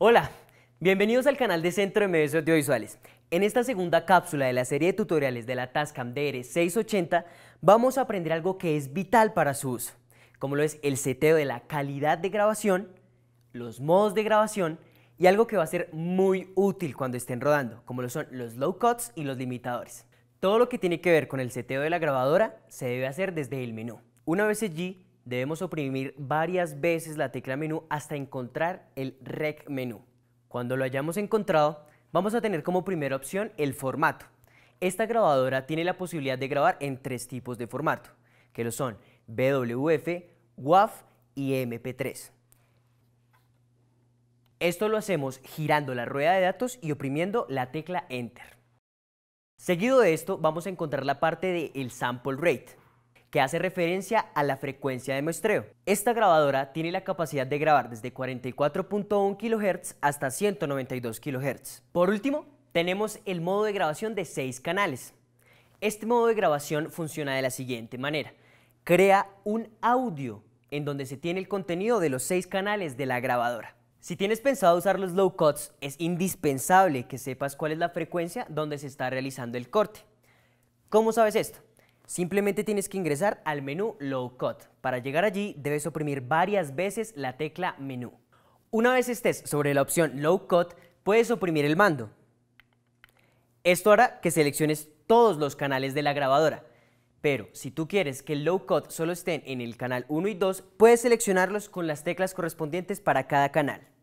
Hola, bienvenidos al canal de Centro de Medios Audiovisuales. En esta segunda cápsula de la serie de tutoriales de la Tascam DR680 vamos a aprender algo que es vital para su uso, como lo es el seteo de la calidad de grabación, los modos de grabación y algo que va a ser muy útil cuando estén rodando, como lo son los low cuts y los limitadores. Todo lo que tiene que ver con el seteo de la grabadora se debe hacer desde el menú. Una vez allí, Debemos oprimir varias veces la tecla menú hasta encontrar el rec menú. Cuando lo hayamos encontrado, vamos a tener como primera opción el formato. Esta grabadora tiene la posibilidad de grabar en tres tipos de formato, que lo son BWF, WAF y MP3. Esto lo hacemos girando la rueda de datos y oprimiendo la tecla Enter. Seguido de esto, vamos a encontrar la parte del sample rate que hace referencia a la frecuencia de muestreo. Esta grabadora tiene la capacidad de grabar desde 44.1 kHz hasta 192 kHz. Por último, tenemos el modo de grabación de 6 canales. Este modo de grabación funciona de la siguiente manera. Crea un audio en donde se tiene el contenido de los 6 canales de la grabadora. Si tienes pensado usar los low cuts, es indispensable que sepas cuál es la frecuencia donde se está realizando el corte. ¿Cómo sabes esto? Simplemente tienes que ingresar al menú Low Cut. Para llegar allí debes oprimir varias veces la tecla menú. Una vez estés sobre la opción Low Cut, puedes oprimir el mando. Esto hará que selecciones todos los canales de la grabadora. Pero si tú quieres que el low cut solo estén en el canal 1 y 2, puedes seleccionarlos con las teclas correspondientes para cada canal.